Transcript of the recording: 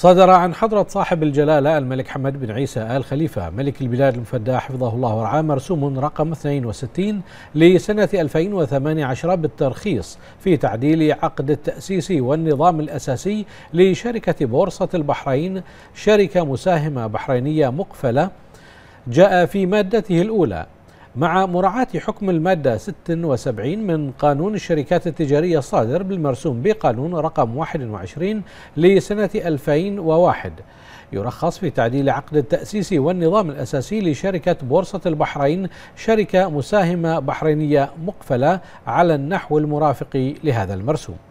صدر عن حضرة صاحب الجلالة الملك حمد بن عيسى آل خليفة ملك البلاد المفدى حفظه الله ورعاه مرسوم رقم 62 لسنة 2018 بالترخيص في تعديل عقد التأسيس والنظام الأساسي لشركة بورصة البحرين شركة مساهمة بحرينية مقفلة جاء في مادته الأولى مع مراعاة حكم المادة 76 من قانون الشركات التجارية الصادر بالمرسوم بقانون رقم 21 لسنة 2001 يرخص في تعديل عقد التأسيس والنظام الأساسي لشركة بورصة البحرين شركة مساهمة بحرينية مقفلة على النحو المرافق لهذا المرسوم